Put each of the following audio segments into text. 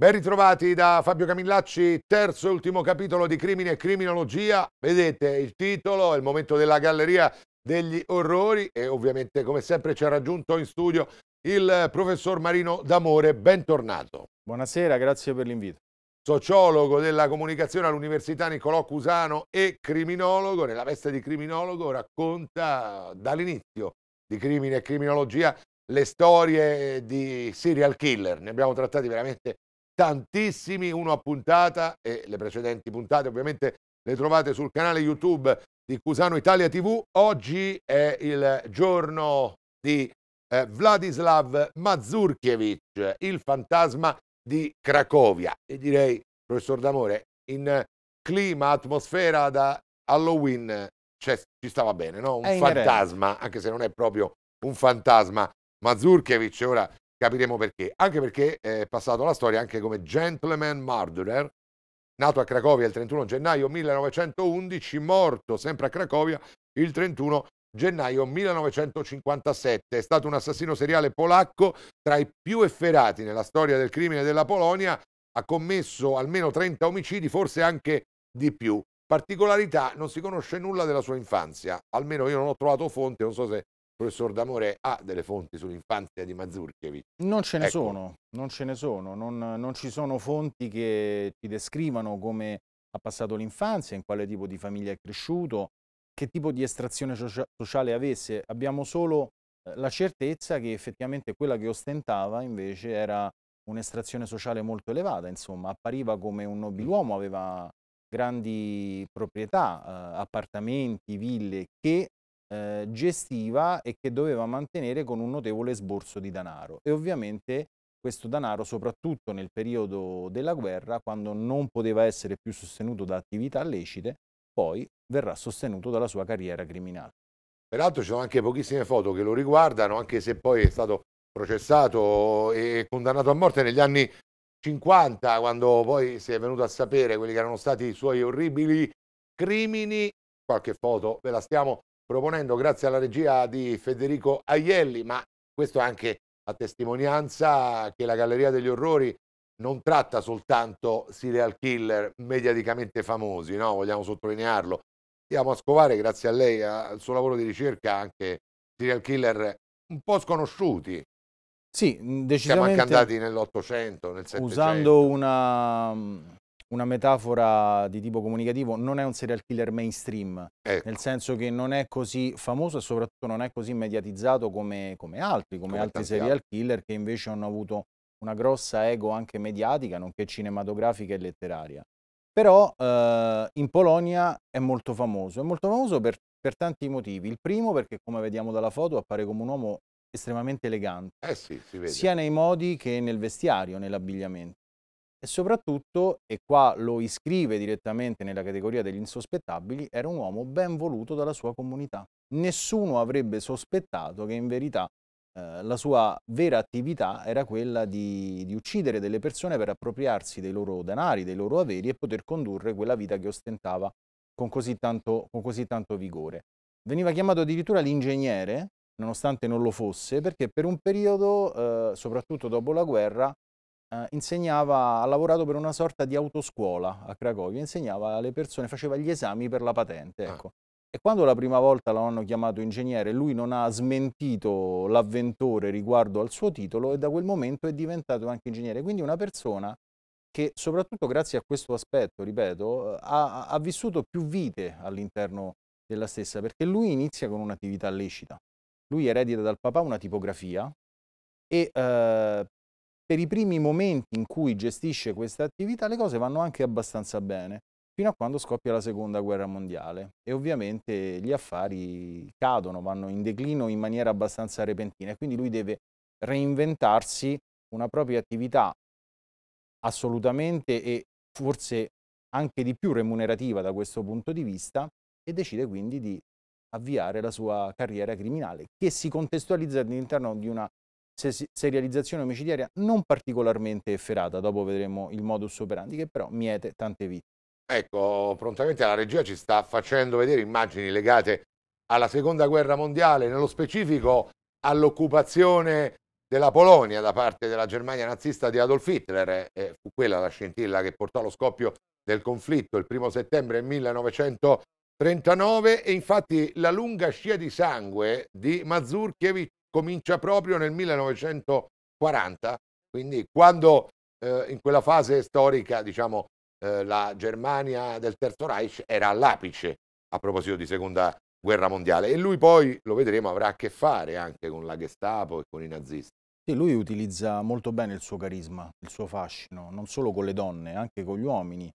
Ben ritrovati da Fabio Camillacci, terzo e ultimo capitolo di Crimine e Criminologia. Vedete il titolo, è il momento della galleria degli orrori e ovviamente come sempre ci ha raggiunto in studio il professor Marino D'Amore, bentornato. Buonasera, grazie per l'invito. Sociologo della comunicazione all'Università Niccolò Cusano e criminologo, nella veste di criminologo racconta dall'inizio di Crimine e Criminologia le storie di serial killer, ne abbiamo trattati veramente tantissimi, uno a puntata e le precedenti puntate ovviamente le trovate sul canale YouTube di Cusano Italia TV. Oggi è il giorno di eh, Vladislav Mazurkiewicz, il fantasma di Cracovia. E direi, professor D'Amore, in clima, atmosfera da Halloween cioè, ci stava bene, no? Un fantasma, anche se non è proprio un fantasma. Mazurkiewicz ora capiremo perché. Anche perché è passato alla storia anche come gentleman murderer, nato a Cracovia il 31 gennaio 1911, morto sempre a Cracovia il 31 gennaio 1957. È stato un assassino seriale polacco tra i più efferati nella storia del crimine della Polonia, ha commesso almeno 30 omicidi, forse anche di più. Particolarità, non si conosce nulla della sua infanzia, almeno io non ho trovato fonte, non so se professor D'Amore ha delle fonti sull'infanzia di Mazurkiewicz? Non ce ne ecco. sono, non ce ne sono, non, non ci sono fonti che ti descrivano come ha passato l'infanzia, in quale tipo di famiglia è cresciuto, che tipo di estrazione sociale avesse. Abbiamo solo eh, la certezza che effettivamente quella che ostentava invece era un'estrazione sociale molto elevata, insomma, appariva come un nobiluomo, aveva grandi proprietà, eh, appartamenti, ville che eh, gestiva e che doveva mantenere con un notevole sborso di denaro. E ovviamente questo denaro, soprattutto nel periodo della guerra, quando non poteva essere più sostenuto da attività lecite, poi verrà sostenuto dalla sua carriera criminale. Peraltro ci sono anche pochissime foto che lo riguardano, anche se poi è stato processato e condannato a morte negli anni 50, quando poi si è venuto a sapere quelli che erano stati i suoi orribili crimini. Qualche foto ve la stiamo proponendo grazie alla regia di Federico Aielli, ma questo è anche a testimonianza che la Galleria degli Orrori non tratta soltanto serial killer mediaticamente famosi, no? vogliamo sottolinearlo. Andiamo a scovare, grazie a lei, al suo lavoro di ricerca, anche serial killer un po' sconosciuti. Sì, decisamente. Siamo anche andati nell'Ottocento, nel Settecento. Usando una una metafora di tipo comunicativo, non è un serial killer mainstream, ecco. nel senso che non è così famoso e soprattutto non è così mediatizzato come, come altri, come, come altri serial altri. killer che invece hanno avuto una grossa ego anche mediatica, nonché cinematografica e letteraria. Però eh, in Polonia è molto famoso, è molto famoso per, per, tanti motivi. Il primo perché, come vediamo dalla foto, appare come un uomo estremamente elegante, eh sì, sia nei modi che nel vestiario, nell'abbigliamento e soprattutto, e qua lo iscrive direttamente nella categoria degli insospettabili, era un uomo ben voluto dalla sua comunità. Nessuno avrebbe sospettato che in verità eh, la sua vera attività era quella di, di uccidere delle persone per appropriarsi dei loro denari, dei loro averi e poter condurre quella vita che ostentava con così, tanto, con così tanto, vigore. Veniva chiamato addirittura l'ingegnere, nonostante non lo fosse, perché per un periodo, eh, soprattutto dopo la guerra, eh, insegnava, ha lavorato per una sorta di autoscuola a Cracovia, insegnava alle persone, faceva gli esami per la patente. Ah. Ecco. Ah. E quando la prima volta lo hanno chiamato ingegnere, lui non ha smentito l'avventore riguardo al suo titolo e da quel momento è diventato anche ingegnere. Quindi una persona che soprattutto grazie a questo aspetto, ripeto, ha, ha vissuto più vite all'interno della stessa, perché lui inizia con un'attività lecita. Lui eredita dal papà una tipografia e eh, per i primi momenti in cui gestisce questa attività le cose vanno anche abbastanza bene, fino a quando scoppia la seconda guerra mondiale e ovviamente gli affari cadono, vanno in declino in maniera abbastanza repentina e quindi lui deve reinventarsi una propria attività assolutamente e forse anche di più remunerativa da questo punto di vista e decide quindi di avviare la sua carriera criminale che si contestualizza all'interno di una serializzazione omicidiaria non particolarmente efferata, dopo vedremo il modus operandi, che però miete tante vite. Ecco, prontamente la regia ci sta facendo vedere immagini legate alla seconda guerra mondiale, nello specifico all'occupazione della Polonia da parte della Germania nazista di Adolf Hitler. E fu quella la scintilla che portò allo scoppio del conflitto il primo settembre 1939 e infatti la lunga scia di sangue di Mazurkiewicz comincia proprio nel 1940, quindi quando eh, in quella fase storica, diciamo, eh, la Germania del Terzo Reich era all'apice a proposito di seconda guerra mondiale e lui poi, lo vedremo, avrà a che fare anche con la Gestapo e con i nazisti. Sì, lui utilizza molto bene il suo carisma, il suo fascino, non solo con le donne, anche con gli uomini,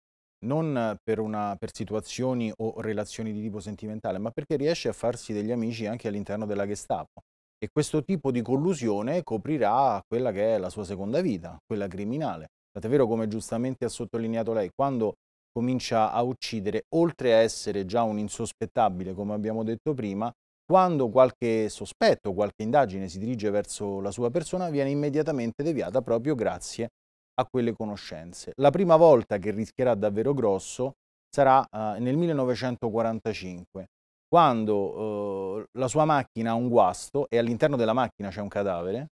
non per, una, per situazioni o relazioni di tipo sentimentale, ma perché riesce a farsi degli amici anche all'interno della Gestapo e questo tipo di collusione coprirà quella che è la sua seconda vita, quella criminale. Tant'è vero come giustamente ha sottolineato lei, quando comincia a uccidere, oltre a essere già un insospettabile, come abbiamo detto prima, quando qualche sospetto, qualche indagine si dirige verso la sua persona, viene immediatamente deviata proprio grazie a quelle conoscenze. La prima volta che rischierà davvero grosso sarà eh, nel 1945, quando eh, la sua macchina ha un guasto e all'interno della macchina c'è un cadavere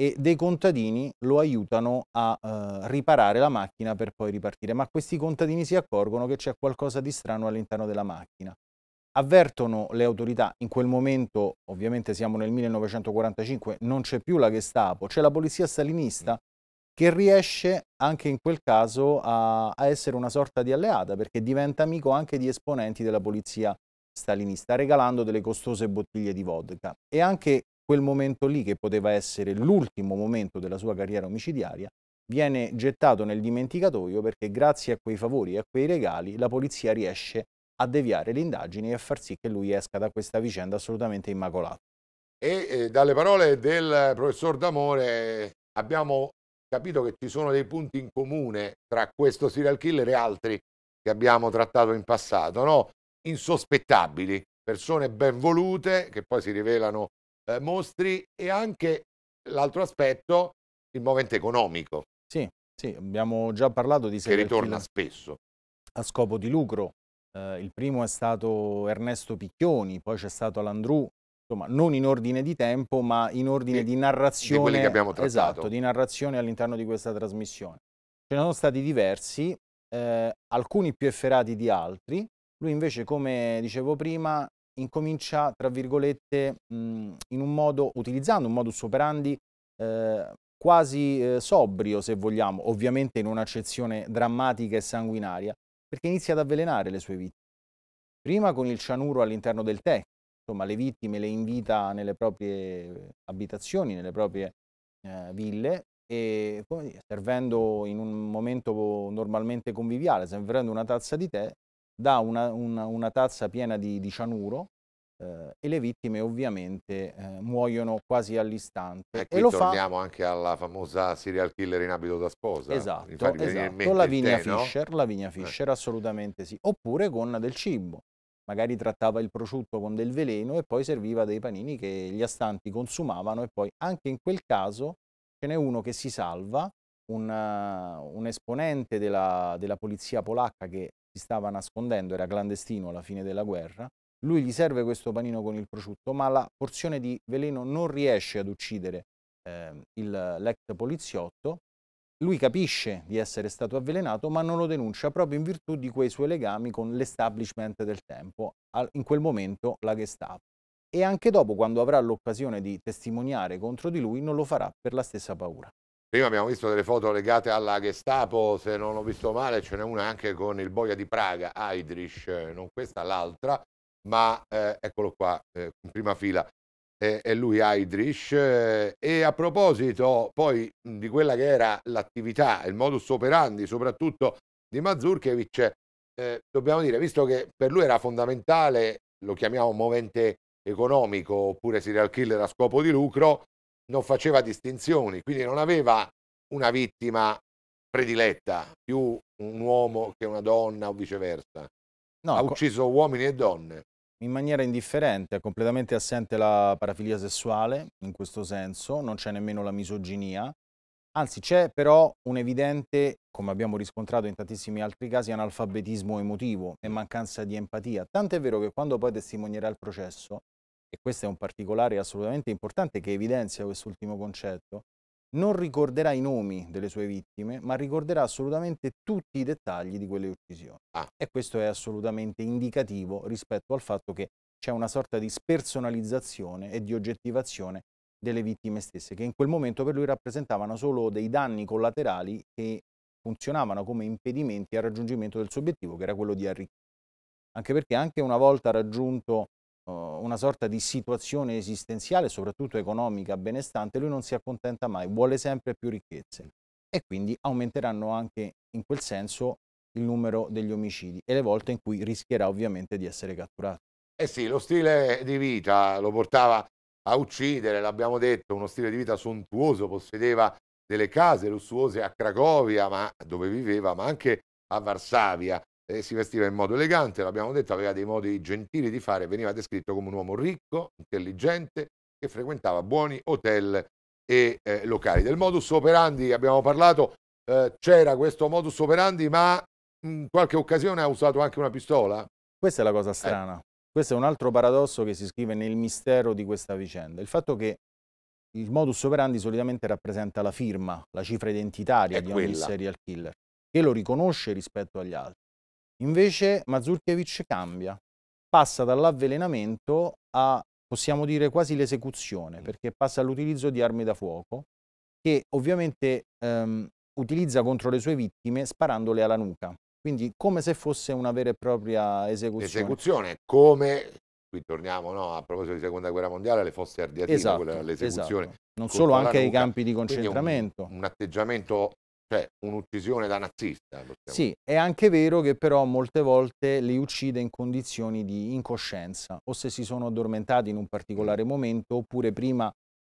e dei contadini lo aiutano a eh, riparare la macchina per poi ripartire, ma questi contadini si accorgono che c'è qualcosa di strano all'interno della macchina. Avvertono le autorità, in quel momento ovviamente siamo nel 1945, non c'è più la Gestapo, c'è la polizia stalinista che riesce anche in quel caso a, a essere una sorta di alleata perché diventa amico anche di esponenti della polizia stalinista regalando delle costose bottiglie di vodka e anche quel momento lì che poteva essere l'ultimo momento della sua carriera omicidiaria viene gettato nel dimenticatoio perché grazie a quei favori e a quei regali la polizia riesce a deviare le indagini e a far sì che lui esca da questa vicenda assolutamente immacolata. E eh, dalle parole del professor D'Amore abbiamo capito che ci sono dei punti in comune tra questo serial killer e altri che abbiamo trattato in passato, no? insospettabili, persone ben volute che poi si rivelano eh, mostri e anche l'altro aspetto, il movente economico. Sì, sì, abbiamo già parlato di... Che ritorna spesso. A scopo di lucro. Eh, il primo è stato Ernesto Picchioni, poi c'è stato Landru, insomma, non in ordine di tempo, ma in ordine di, di narrazione. Di esatto, di narrazione all'interno di questa trasmissione. Ce ne sono stati diversi, eh, alcuni più efferati di altri, lui invece, come dicevo prima, incomincia, tra virgolette, mh, mhmm, in un modo, utilizzando un modus operandi eh, quasi eh, sobrio, se vogliamo, ovviamente in un'accezione drammatica e sanguinaria, perché inizia ad avvelenare le sue vittime. Prima con il cianuro all'interno del tè, insomma le vittime le invita nelle proprie abitazioni, nelle proprie eh, ville, e dire, servendo in un momento normalmente conviviale, servendo una tazza di tè, da una, una, una tazza piena di, di cianuro eh, e le vittime ovviamente eh, muoiono quasi all'istante. E, qui e lo torniamo fa... anche alla famosa serial killer in abito da sposa. Esatto, esatto. Lavinia, Fischer, no? Lavinia eh. Fischer, eh. assolutamente sì. Oppure con del cibo. Magari trattava il prosciutto con del veleno e poi serviva dei panini che gli astanti consumavano e poi anche in quel caso ce n'è uno che si salva, un, eh, un esponente della, della polizia polacca che si stava nascondendo, era clandestino alla fine della guerra. Lui gli serve questo panino con il prosciutto, ma la porzione di veleno non riesce ad uccidere eh, l'ex poliziotto. Lui capisce di essere stato avvelenato, ma non lo denuncia proprio in virtù di quei suoi legami con l'establishment del tempo, al, in quel momento la Gestapo. E anche dopo, quando avrà l'occasione di testimoniare contro di lui, non lo farà per la stessa paura. Prima abbiamo visto delle foto legate alla Gestapo, se non ho visto male ce n'è una anche con il boia di Praga, Heidrich, eh, non questa, l'altra, ma eh, eccolo qua, eh, in prima fila, eh, è lui Heidrich. Eh, e a proposito poi di quella che era l'attività, il modus operandi soprattutto di Mazurkiewicz, eh, dobbiamo dire, visto che per lui era fondamentale, lo chiamiamo movente economico oppure serial killer a scopo di lucro, non faceva distinzioni, quindi non aveva una vittima prediletta, più un uomo che una donna o viceversa. No, ha ucciso uomini e donne. In maniera indifferente, è completamente assente la parafilia sessuale, in questo senso, non c'è nemmeno la misoginia, anzi c'è però un evidente, come abbiamo riscontrato in tantissimi altri casi, analfabetismo emotivo e mancanza di empatia. Tant'è vero che quando poi testimonierà il processo, e questo è un particolare assolutamente importante che evidenzia quest'ultimo concetto, non ricorderà i nomi delle sue vittime, ma ricorderà assolutamente tutti i dettagli di quelle uccisioni. Ah. E questo è assolutamente indicativo rispetto al fatto che c'è una sorta di spersonalizzazione e di oggettivazione delle vittime stesse, che in quel momento per lui rappresentavano solo dei danni collaterali che funzionavano come impedimenti al raggiungimento del suo obiettivo, che era quello di arricchire. Anche perché anche una volta raggiunto eh, una sorta di situazione esistenziale, soprattutto economica, benestante, lui non si accontenta mai, vuole sempre più ricchezze e quindi aumenteranno anche in quel senso il numero degli omicidi e le volte in cui rischierà ovviamente di essere catturato. Eh sì, lo stile di vita lo portava a uccidere, l'abbiamo detto, uno stile di vita sontuoso, possedeva delle case lussuose a Cracovia, ma, dove viveva, ma anche a Varsavia eh, si vestiva in modo elegante, l'abbiamo detto, aveva dei modi gentili di fare, veniva descritto come un uomo ricco, intelligente, che frequentava buoni hotel e eh, locali. Del modus operandi abbiamo parlato, eh, c'era questo modus operandi, ma in qualche occasione ha usato anche una pistola? Questa è la cosa eh. strana. Questo è un altro paradosso che si scrive nel mistero di questa vicenda. Il fatto che il modus operandi solitamente rappresenta la firma, la cifra identitaria è di quella. ogni serial killer, che lo riconosce rispetto agli altri. Invece Mazurkiewicz cambia, passa dall'avvelenamento a, possiamo dire, quasi l'esecuzione, perché passa all'utilizzo di armi da fuoco, che ovviamente ehm, utilizza contro le sue vittime sparandole alla nuca. Quindi come se fosse una vera e propria esecuzione. Esecuzione, come qui torniamo no, a proposito di seconda guerra mondiale, le fosse ardeatine, esatto, l'esecuzione. Esatto. Non solo anche ai campi di concentramento. Un, un, atteggiamento cioè un'uccisione da nazista. Sì, è anche vero che però molte volte li uccide in condizioni di incoscienza o se si sono addormentati in un particolare mm. momento oppure prima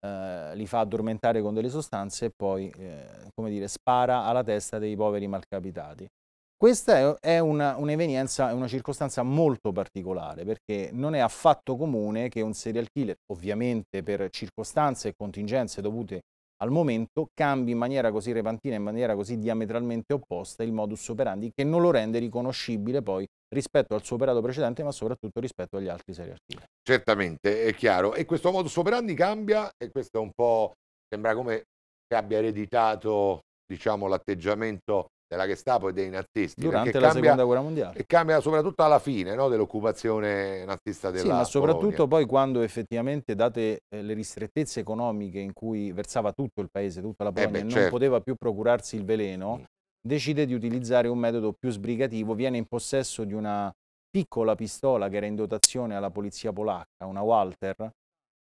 eh, li fa addormentare con delle sostanze e poi, eh, come dire, spara alla testa dei poveri malcapitati. Questa è, è un'evenienza, un una circostanza molto particolare perché non è affatto comune che un serial killer, ovviamente per circostanze e contingenze dovute al momento cambi in maniera così repentina, in maniera così diametralmente opposta il modus operandi che non lo rende riconoscibile poi rispetto al suo operato precedente ma soprattutto rispetto agli altri serial killer. Certamente, è chiaro. E questo modus operandi cambia e questo è un po', sembra come che abbia ereditato diciamo l'atteggiamento della Gestapo e dei nazisti. Durante la cambia, seconda guerra mondiale. E cambia soprattutto alla fine no, dell'occupazione nazista della Sì, ma soprattutto Polonia. poi quando effettivamente, date eh, le ristrettezze economiche in cui versava tutto il paese, tutta la eh Polonia, eh beh, non certo. poteva più procurarsi il veleno, mm. decide di utilizzare un metodo più sbrigativo, viene in possesso di una piccola pistola che era in dotazione alla polizia polacca, una Walter,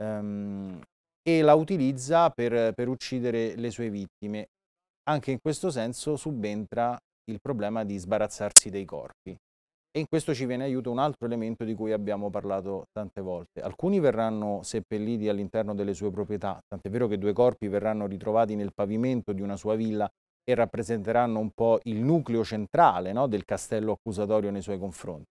ehm, e la utilizza per, per uccidere le sue vittime anche in questo senso subentra il problema di sbarazzarsi dei corpi. E in questo ci viene aiuto un altro elemento di cui abbiamo parlato tante volte. Alcuni verranno seppelliti all'interno delle sue proprietà, tant'è vero che due corpi verranno ritrovati nel pavimento di una sua villa e rappresenteranno un po' il nucleo centrale no, del castello accusatorio nei suoi confronti.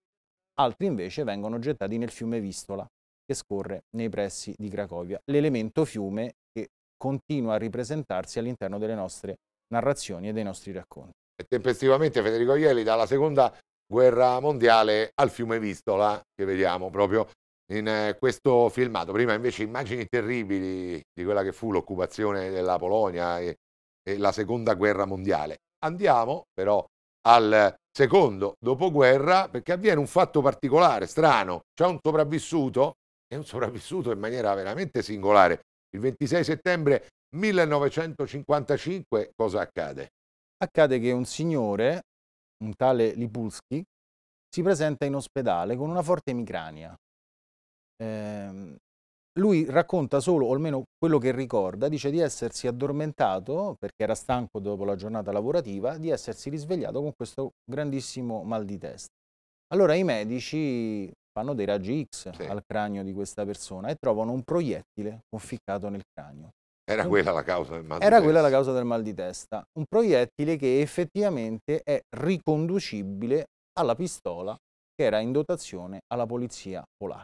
Altri invece vengono gettati nel fiume Vistola, che scorre nei pressi di Cracovia, l'elemento fiume che continua a ripresentarsi all'interno delle nostre narrazioni e dei nostri racconti. E tempestivamente Federico Ieli dalla seconda guerra mondiale al fiume Vistola, che vediamo proprio in eh, questo filmato. Prima invece immagini terribili di quella che fu l'occupazione della Polonia e, e la seconda guerra mondiale. Andiamo però al secondo dopoguerra perché avviene un fatto particolare, strano. C'è un sopravvissuto, è un sopravvissuto in maniera veramente singolare. Il 26 settembre 1955 cosa accade? Accade che un signore, un tale Lipulski, si presenta in ospedale con una forte emicrania. Eh, lui racconta solo, o almeno quello che ricorda, dice di essersi addormentato perché era stanco dopo la giornata lavorativa, di essersi risvegliato con questo grandissimo mal di testa. Allora i medici fanno dei raggi X sì. al cranio di questa persona e trovano un proiettile conficcato nel cranio. Era quella la causa del mal di testa. Era quella la causa del mal di testa. Un proiettile che effettivamente è riconducibile alla pistola che era in dotazione alla polizia polacca.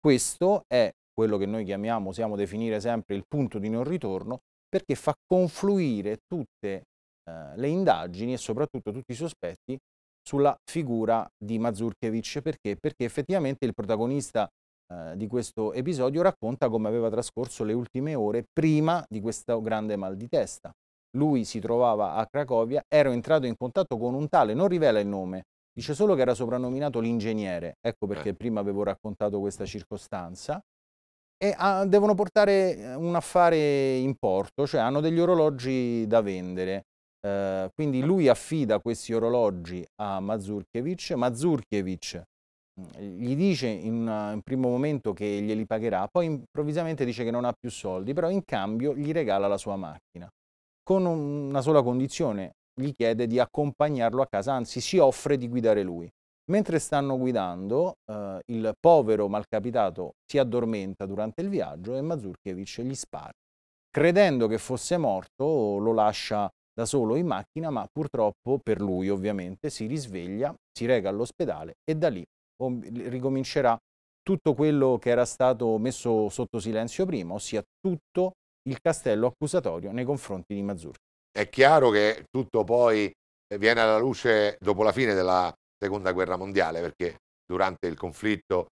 Questo è quello che noi chiamiamo, possiamo definire sempre il punto di non ritorno, perché fa confluire tutte eh, le indagini e soprattutto tutti i sospetti sulla figura di Mazurkiewicz. Perché? Perché effettivamente il protagonista eh, di questo episodio racconta come aveva trascorso le ultime ore prima di questo grande mal di testa. Lui si trovava a Cracovia, ero entrato in contatto con un tale, non rivela il nome, dice solo che era soprannominato l'ingegnere, ecco perché eh. prima avevo raccontato questa circostanza, e ah, devono portare eh, un affare in porto, cioè hanno degli orologi da vendere. Eh, quindi lui affida questi orologi a Mazurkiewicz, Mazurkiewicz gli dice in, un primo momento che glieli pagherà, poi improvvisamente dice che non ha più soldi, però in cambio gli regala la sua macchina, con una sola condizione, gli chiede di accompagnarlo a casa, anzi si offre di guidare lui. Mentre stanno guidando, eh, il povero malcapitato si addormenta durante il viaggio e Mazurkiewicz gli spara. Credendo che fosse morto, lo lascia da solo in macchina, ma purtroppo per lui ovviamente si risveglia, si reca all'ospedale e da lì ricomincerà tutto quello che era stato messo sotto silenzio prima, ossia tutto il castello accusatorio nei confronti di Mazzurchi. È chiaro che tutto poi eh, viene alla luce dopo la fine della seconda guerra mondiale, perché durante il conflitto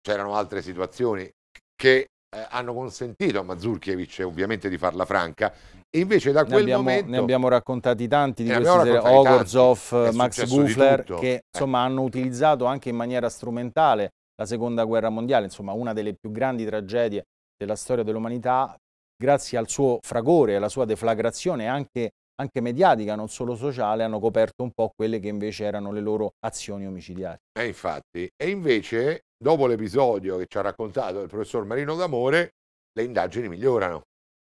c'erano altre situazioni che eh, hanno consentito a Mazurkiewicz ovviamente di farla franca e invece da quel ne abbiamo, momento... Ne abbiamo raccontati tanti di eh, questi serie, Ogorzov, eh, Max Buffler, che eh. insomma, eh. hanno utilizzato anche in maniera strumentale la Seconda Guerra Mondiale, insomma una delle più grandi tragedie della storia dell'umanità, grazie al suo fragore, alla sua deflagrazione anche, anche, mediatica, non solo sociale, hanno coperto un po' quelle che invece erano le loro azioni omicidiarie. E infatti, e invece, dopo l'episodio che ci ha raccontato il professor Marino D'Amore, le indagini migliorano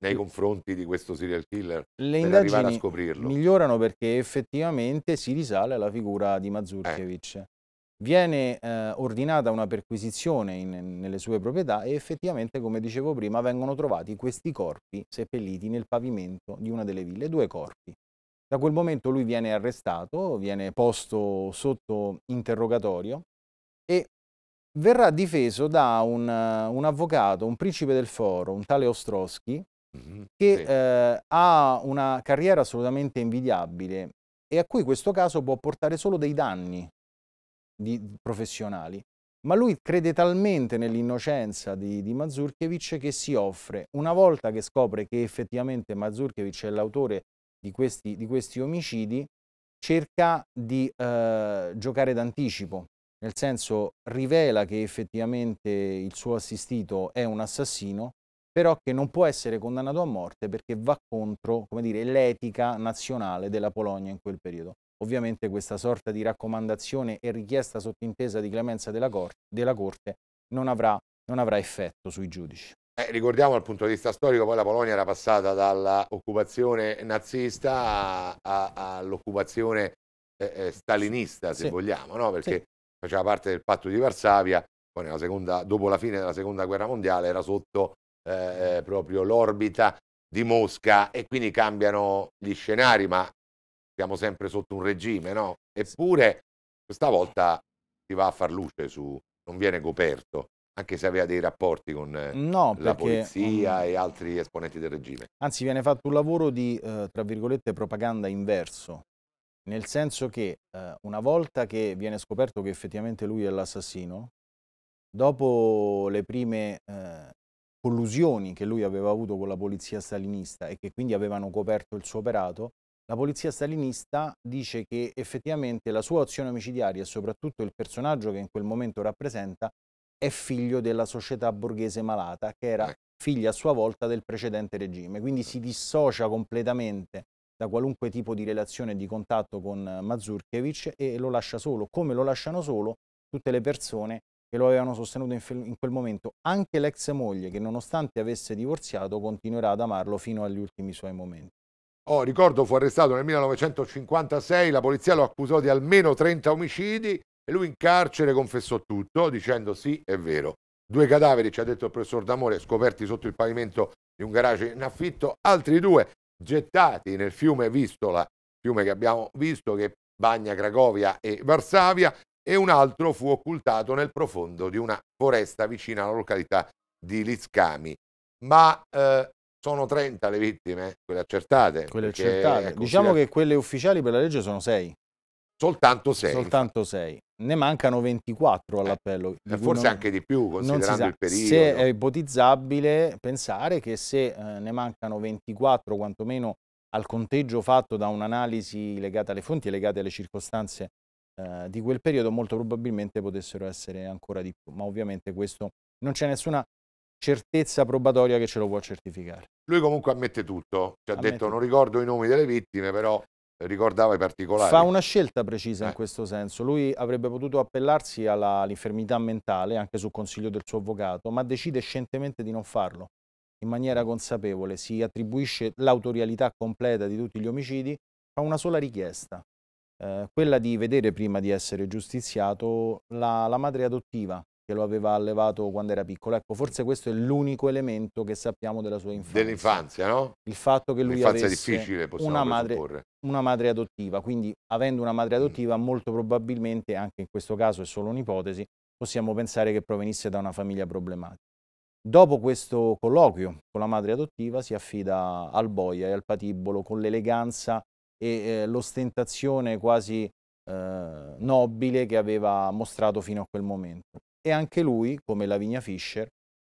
nei confronti di questo serial killer Le per arrivare a scoprirlo? migliorano perché effettivamente si risale alla figura di Mazurkiewicz. Eh. Viene eh, ordinata una perquisizione in, nelle sue proprietà e effettivamente, come dicevo prima, vengono trovati questi corpi seppelliti nel pavimento di una delle ville, due corpi. Da quel momento lui viene arrestato, viene posto sotto interrogatorio e verrà difeso da un, un, avvocato, un principe del foro, un tale Ostrowski, Mm-hmm. che sì. eh, ha una carriera assolutamente invidiabile e a cui questo caso può portare solo dei danni di, professionali. Ma lui crede talmente nell'innocenza di, di Mazurkiewicz che si offre. Una volta che scopre che effettivamente Mazurkiewicz è l'autore di questi, di questi omicidi, cerca di eh, giocare d'anticipo, nel senso rivela che effettivamente il suo assistito è un assassino però che non può essere condannato a morte perché va contro, come dire, l'etica nazionale della Polonia in quel periodo. Ovviamente questa sorta di raccomandazione e richiesta sottintesa di clemenza della, corte, della corte non, avrà, non avrà effetto sui giudici. Eh, ricordiamo dal punto di vista storico, poi la Polonia era passata dall'occupazione nazista all'occupazione eh, eh, stalinista, se sì. vogliamo, no? perché sì. faceva parte del patto di Varsavia, poi seconda, dopo la fine della seconda guerra mondiale era sotto eh, eh, proprio l'orbita di Mosca e quindi cambiano gli scenari, ma siamo sempre sotto un regime, no? Eppure questa volta si va a far luce su, non viene coperto anche se aveva dei rapporti con eh, no, la perché, polizia um, e altri esponenti del regime. Anzi, viene fatto un lavoro di, eh, tra virgolette, propaganda inverso, nel senso che eh, una volta che viene scoperto che effettivamente lui è l'assassino, dopo le prime eh, collusioni che lui aveva avuto con la polizia stalinista e che quindi avevano coperto il suo operato, la polizia stalinista dice che effettivamente la sua azione omicidiaria e soprattutto il personaggio che in quel momento rappresenta è figlio della società borghese malata, che era ecco. figlia a sua volta del precedente regime, quindi si dissocia completamente da qualunque tipo di relazione e di contatto con Mazurkiewicz e lo lascia solo, come lo lasciano solo tutte le persone che lo avevano sostenuto in, in, quel momento, anche l'ex moglie che nonostante avesse divorziato continuerà ad amarlo fino agli ultimi suoi momenti. Oh, ricordo fu arrestato nel 1956, la polizia lo accusò di almeno 30 omicidi e lui in carcere confessò tutto dicendo sì, è vero. Due cadaveri, ci ha detto il professor D'Amore, scoperti sotto il pavimento di un garage in affitto, altri due gettati nel fiume Vistola, fiume che abbiamo visto che bagna Cracovia e Varsavia e un altro fu occultato nel profondo di una foresta vicina alla località di Lizcami. Ma eh, sono 30 le vittime, quelle accertate. Quelle accertate. Ecco, diciamo che quelle ufficiali per la legge sono 6. Soltanto 6. Soltanto 6. Ne mancano 24 all'appello. Eh, forse non, anche di più, considerando il periodo. Se è ipotizzabile pensare che se eh, ne mancano 24, quantomeno al conteggio fatto da un'analisi legata alle fonti e legate alle circostanze eh, di quel periodo molto probabilmente potessero essere ancora di più, ma ovviamente questo non c'è nessuna certezza probatoria che ce lo può certificare. Lui comunque ammette tutto, ci ha ammette detto tutto. non ricordo i nomi delle vittime, però ricordava i particolari. Fa una scelta precisa eh. in questo senso, lui avrebbe potuto appellarsi all'infermità mentale anche sul consiglio del suo avvocato, ma decide scientemente di non farlo in maniera mm. consapevole, si attribuisce l'autorialità completa di tutti gli omicidi, fa una sola richiesta, eh, quella di vedere prima di essere giustiziato la, la madre adottiva che lo aveva allevato quando era piccolo. Ecco, forse questo è l'unico elemento che sappiamo della sua infanzia. Dell'infanzia, no? Il fatto che lui avesse una madre, una madre, adottiva. Quindi, avendo una madre mm. adottiva, mm. molto probabilmente, anche in questo caso è solo un'ipotesi, possiamo pensare che provenisse da una famiglia problematica. Dopo questo colloquio con la madre adottiva si affida al boia e al patibolo con l'eleganza e eh, l'ostentazione quasi eh, nobile che aveva mostrato fino a quel momento. E anche lui, come Lavinia Fischer,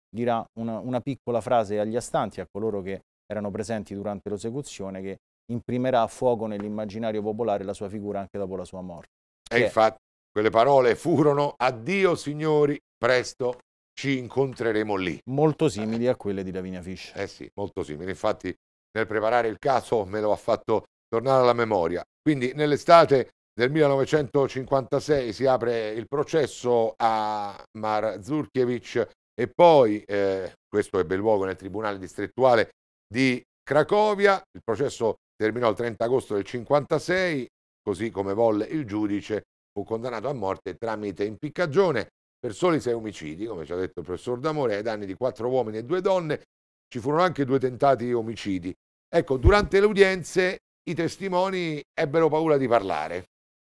dirà una, una piccola frase agli astanti, a coloro che erano presenti durante l'esecuzione, che imprimerà a fuoco nell'immaginario popolare la sua figura anche dopo la sua morte. E infatti quelle parole furono addio signori, presto ci incontreremo lì. Molto simili a quelle di Lavinia Fischer. Eh sì, molto simili. Infatti nel preparare il caso me lo ha fatto tornare alla memoria. Quindi nell'estate del 1956 si apre il processo a Marzurkiewicz e poi, eh, questo ebbe luogo nel Tribunale distrettuale di Cracovia, il processo terminò il 30 agosto del 1956, così come volle il giudice, fu condannato a morte tramite impiccagione per soli sei omicidi, come ci ha detto il professor D'Amore, ai danni di quattro uomini e due donne. Ci furono anche due tentati omicidi. Ecco, durante le udienze i testimoni ebbero paura di parlare.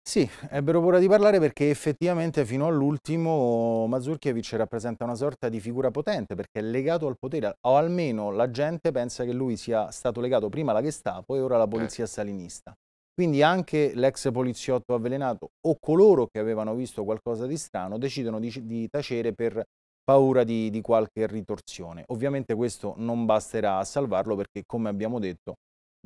Sì, ebbero paura di parlare perché effettivamente fino all'ultimo Mazurkiewicz rappresenta una sorta di figura potente perché è legato al potere, o almeno la gente pensa che lui sia stato legato prima alla Gestapo e ora alla polizia eh. stalinista. Quindi anche l'ex poliziotto avvelenato o coloro che avevano visto qualcosa di strano decidono di, di tacere per paura di, di qualche ritorsione. Ovviamente questo non basterà a salvarlo perché, come abbiamo detto,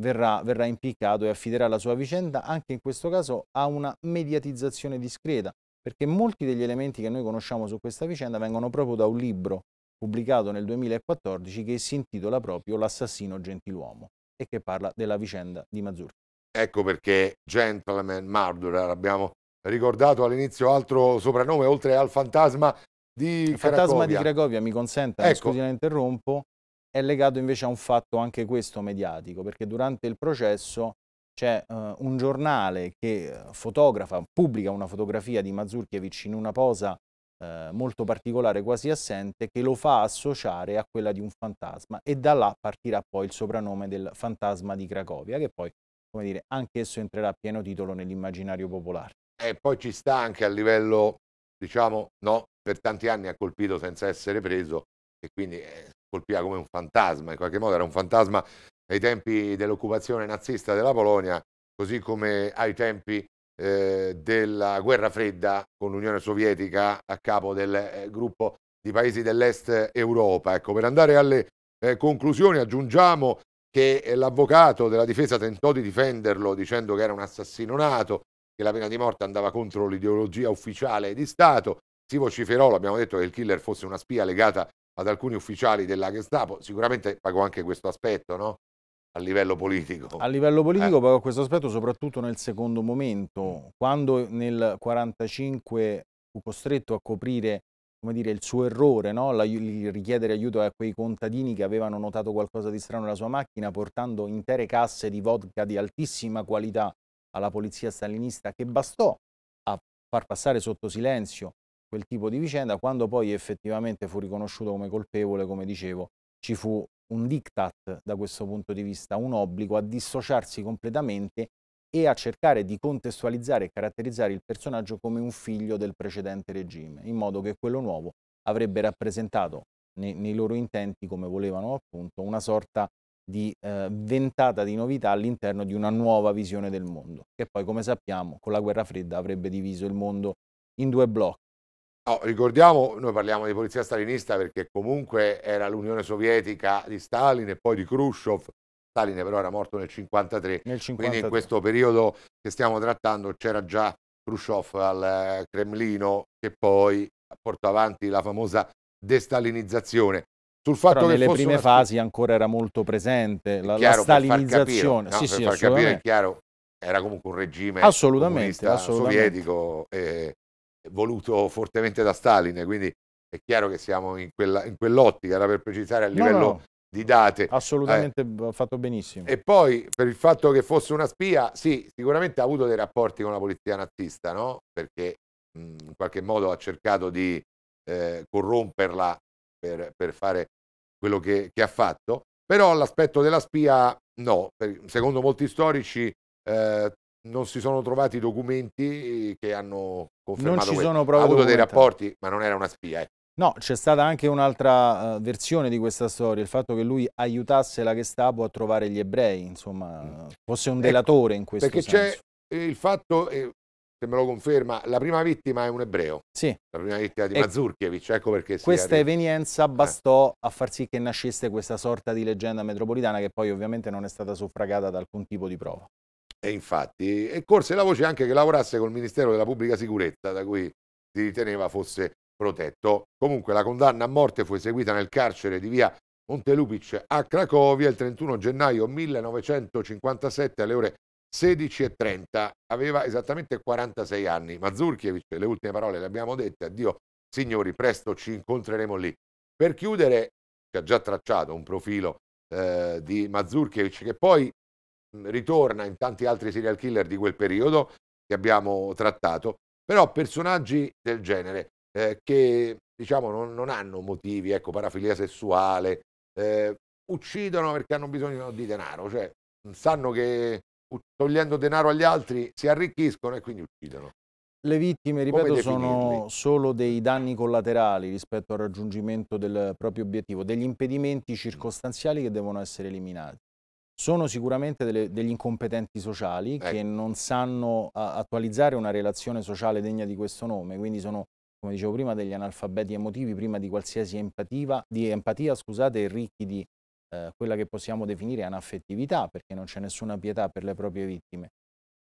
verrà, verrà impiccato e affiderà la sua vicenda anche in questo caso a una mediatizzazione discreta, perché molti degli elementi che noi conosciamo su questa vicenda vengono proprio da un libro pubblicato nel 2014 che si intitola proprio L'assassino gentiluomo e che parla della vicenda di Mazzurchi. Ecco perché Gentleman Murderer abbiamo ricordato all'inizio altro soprannome oltre al fantasma di Cracovia. Il fantasma Cracovia. di Cracovia, mi consenta, ecco. scusi la interrompo, è legato invece a un fatto anche questo mediatico, perché durante il processo c'è eh, un giornale che eh, fotografa, pubblica una fotografia di Mazurkiewicz in una posa eh, molto particolare, quasi assente, che lo fa associare a quella di un fantasma e da là partirà poi il soprannome del fantasma di Cracovia, che poi, come dire, anche esso entrerà a pieno titolo nell'immaginario popolare. E poi ci sta anche a livello, diciamo, no, per tanti anni ha colpito senza essere preso e quindi eh, colpiva come un fantasma, in qualche modo era un fantasma ai tempi dell'occupazione nazista della Polonia, così come ai tempi eh, della guerra fredda con l'Unione Sovietica a capo del eh, gruppo di paesi dell'est Europa. Ecco, per andare alle eh, conclusioni aggiungiamo che l'avvocato della difesa tentò di difenderlo dicendo che era un assassino nato, che la pena di morte andava contro l'ideologia ufficiale di Stato, si vociferò, l'abbiamo detto, che il killer fosse una spia legata ad alcuni ufficiali della Gestapo, sicuramente pago anche questo aspetto, no? A livello politico. A livello politico eh. pago questo aspetto soprattutto nel secondo momento, mm. quando nel 45 fu costretto a coprire come dire, il suo errore, no? La, richiedere aiuto a quei contadini che avevano notato qualcosa di strano nella sua macchina, portando intere casse di vodka di altissima qualità alla polizia stalinista, che bastò a far passare sotto silenzio quel tipo di vicenda, quando poi effettivamente fu riconosciuto come colpevole, come dicevo, ci fu un diktat da questo punto di vista, un obbligo a dissociarsi completamente e a cercare di contestualizzare e caratterizzare il personaggio come un figlio del precedente regime, in modo che quello nuovo avrebbe rappresentato nei, nei loro intenti, come volevano appunto, una sorta di eh, ventata di novità all'interno di una nuova visione del mondo, che poi come sappiamo con la guerra fredda avrebbe diviso il mondo in due blocchi, No, oh, ricordiamo, noi parliamo di polizia stalinista perché comunque era l'Unione Sovietica di Stalin e poi di Khrushchev. Stalin però era morto nel 1953, quindi in questo periodo che stiamo trattando c'era già Khrushchev al eh, Cremlino che poi portò avanti la famosa destalinizzazione. Sul fatto Però che nelle prime una... fasi ancora era molto presente la, chiaro, la stalinizzazione. Per far capire, no? sì, per sì, far capire chiaro, era comunque un regime assolutamente, assolutamente. sovietico eh, voluto fortemente da Stalin, quindi è chiaro che siamo in, quella, in quell'ottica, era per precisare a livello no, no. di date. Assolutamente eh. fatto benissimo. E poi per il fatto che fosse una spia, sì, sicuramente ha avuto dei rapporti con la polizia nazista, no? Perché mh, in qualche modo ha cercato di eh, corromperla per, per, fare quello che, che ha fatto, però l'aspetto della spia no, per, secondo molti storici eh, non si sono trovati documenti eh, che hanno confermato non ha avuto dei rapporti, ma non era una spia. Eh. No, c'è stata anche un'altra eh, versione di questa storia, il fatto che lui aiutasse la Gestapo a trovare gli ebrei, insomma, mm. fosse un ecco, delatore ecco, in questo perché senso. Perché c'è il fatto, se me lo conferma, la prima vittima è un ebreo. Sì. La prima vittima di Mazurkiewicz, ecco perché Questa evenienza bastò eh. a far sì che nascesse questa sorta di leggenda metropolitana che poi ovviamente non è stata suffragata da alcun tipo di prova. E infatti, e corse la voce anche che lavorasse col Ministero della Pubblica Sicurezza, da cui si riteneva fosse protetto. Comunque la condanna a morte fu eseguita nel carcere di via Montelupic a Cracovia il 31 gennaio 1957 alle ore 16.30. Aveva esattamente 46 anni. Mazurkiewicz, le ultime parole le abbiamo dette, addio signori, presto ci incontreremo lì. Per chiudere, che ha già tracciato un profilo eh, di Mazurkiewicz che poi Mm, ritorna in tanti altri serial killer di quel periodo che abbiamo trattato, però personaggi del genere eh, che diciamo non, non, hanno motivi, ecco, parafilia sessuale, eh, uccidono perché hanno bisogno di denaro, cioè mm, sanno che togliendo denaro agli altri si arricchiscono e quindi uccidono. Le vittime, ripeto, sono solo dei danni collaterali rispetto al raggiungimento del proprio obiettivo, degli impedimenti circostanziali che devono essere eliminati sono sicuramente delle, degli incompetenti sociali ecco. che non sanno a, attualizzare una relazione sociale degna di questo nome, quindi sono, come dicevo prima, degli analfabeti emotivi prima di qualsiasi empativa, di empatia, scusate, ricchi di eh, quella che possiamo definire anaffettività, perché non c'è nessuna pietà per le proprie vittime.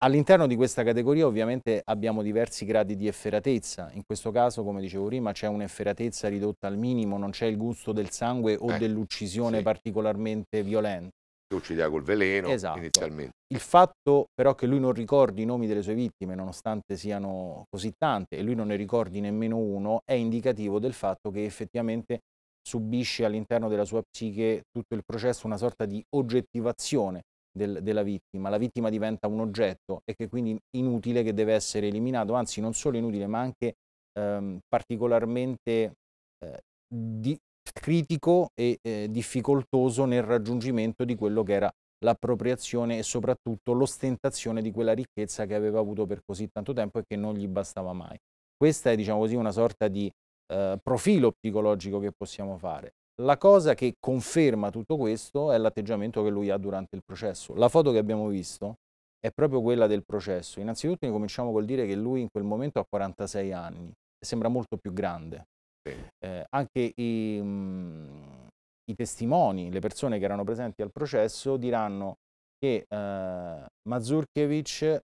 All'interno di questa categoria ovviamente abbiamo diversi gradi di efferatezza, in questo caso come dicevo prima c'è un'efferatezza ridotta al minimo, non c'è il gusto del sangue o eh, dell'uccisione sì. particolarmente violenta che uccideva col veleno esatto. inizialmente. Il fatto però che lui non ricordi i nomi delle sue vittime, nonostante siano così tante, e lui non ne ricordi nemmeno uno, è indicativo del fatto che effettivamente subisce all'interno della sua psiche tutto il processo una sorta di oggettivazione del, della vittima. La vittima diventa un oggetto e che quindi inutile che deve essere eliminato, anzi non solo inutile ma anche ehm, particolarmente eh, di, critico e eh, difficoltoso nel raggiungimento di quello che era l'appropriazione e soprattutto l'ostentazione di quella ricchezza che aveva avuto per così tanto tempo e che non gli bastava mai. Questa è diciamo così una sorta di eh, profilo psicologico che possiamo fare. La cosa che conferma tutto questo è l'atteggiamento che lui ha durante il processo. La foto che abbiamo visto è proprio quella del processo. Innanzitutto cominciamo col dire che lui in quel momento ha 46 anni e sembra molto più grande eh, anche i, mh, mhmm, i, testimoni, le persone che erano presenti al processo diranno che eh, Mazurkiewicz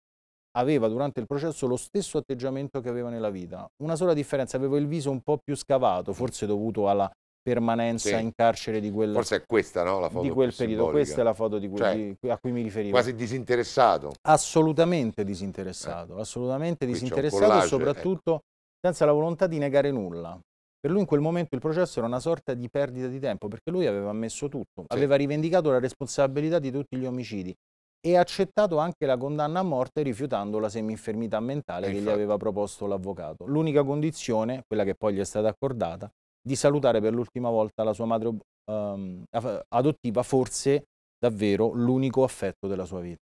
aveva durante il processo lo stesso atteggiamento che aveva nella vita. Una sola differenza, aveva il viso un po' più scavato, forse dovuto alla permanenza sì. in carcere di quel, Forse è questa, no? la foto di quel periodo. Simbolica. Questa è la foto cui, cioè, di, a cui mi riferivo. Quasi disinteressato. Assolutamente eh. disinteressato, eh. assolutamente Qui disinteressato e ecco. soprattutto eh. senza la volontà di negare nulla. Per lui in quel momento il processo era una sorta di perdita di tempo, perché lui aveva ammesso tutto, sì. aveva rivendicato la responsabilità di tutti gli omicidi e accettato anche la condanna a morte rifiutando la seminfermità mentale e eh, che infatti. gli aveva proposto l'avvocato. L'unica condizione, quella che poi gli è stata accordata, di salutare per l'ultima volta la sua madre um, adottiva, forse davvero l'unico affetto della sua vita.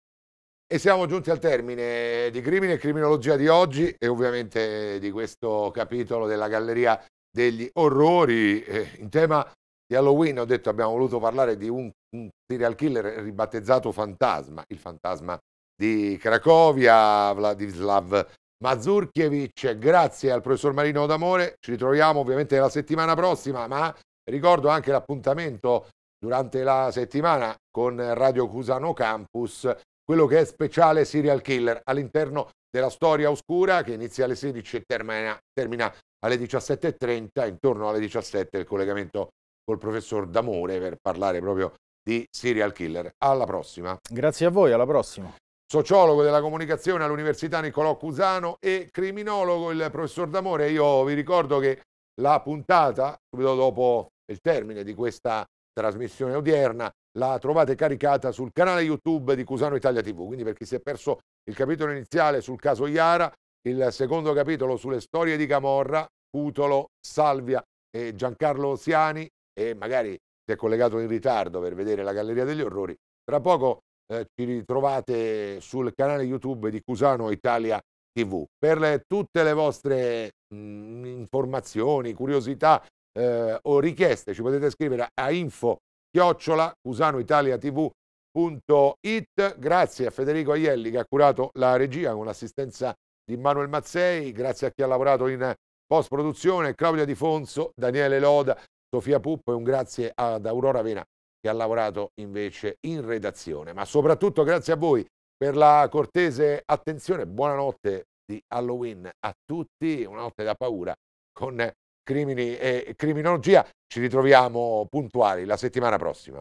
E siamo giunti al termine di Crimine e Criminologia di oggi e ovviamente di questo capitolo della Galleria degli orrori eh, in tema di Halloween ho detto abbiamo voluto parlare di un, un, serial killer ribattezzato fantasma il fantasma di Cracovia Vladislav Mazurkiewicz grazie al professor Marino D'Amore ci ritroviamo ovviamente la settimana prossima ma ricordo anche l'appuntamento durante la settimana con Radio Cusano Campus quello che è speciale serial killer all'interno della storia oscura che inizia alle 16 e termina, termina alle 17.30, intorno alle 17 il collegamento col professor D'Amore per parlare proprio di serial killer. Alla prossima. Grazie a voi, alla prossima. Sociologo della comunicazione all'Università Niccolò Cusano e criminologo il professor D'Amore. Io vi ricordo che la puntata, subito dopo il termine di questa trasmissione odierna la trovate caricata sul canale YouTube di Cusano Italia TV, quindi per chi si è perso il capitolo iniziale sul caso Iara, il secondo capitolo sulle storie di Camorra, Cutolo, Salvia e Giancarlo Oziani e magari si è collegato in ritardo per vedere la Galleria degli Orrori, tra poco eh, ci ritrovate sul canale YouTube di Cusano Italia TV. Per le, tutte le vostre mh, mm, informazioni, curiosità eh, o richieste ci potete scrivere a info chiocciola cusanoitaliatv.it grazie a Federico Aielli che ha curato la regia con l'assistenza di Manuel Mazzei grazie a chi ha lavorato in post produzione Claudia Di Fonso, Daniele Loda Sofia Puppo e un grazie ad Aurora Vena che ha lavorato invece in redazione ma soprattutto grazie a voi per la cortese attenzione buonanotte di Halloween a tutti una notte da paura con crimini e criminologia. Ci ritroviamo puntuali la settimana prossima.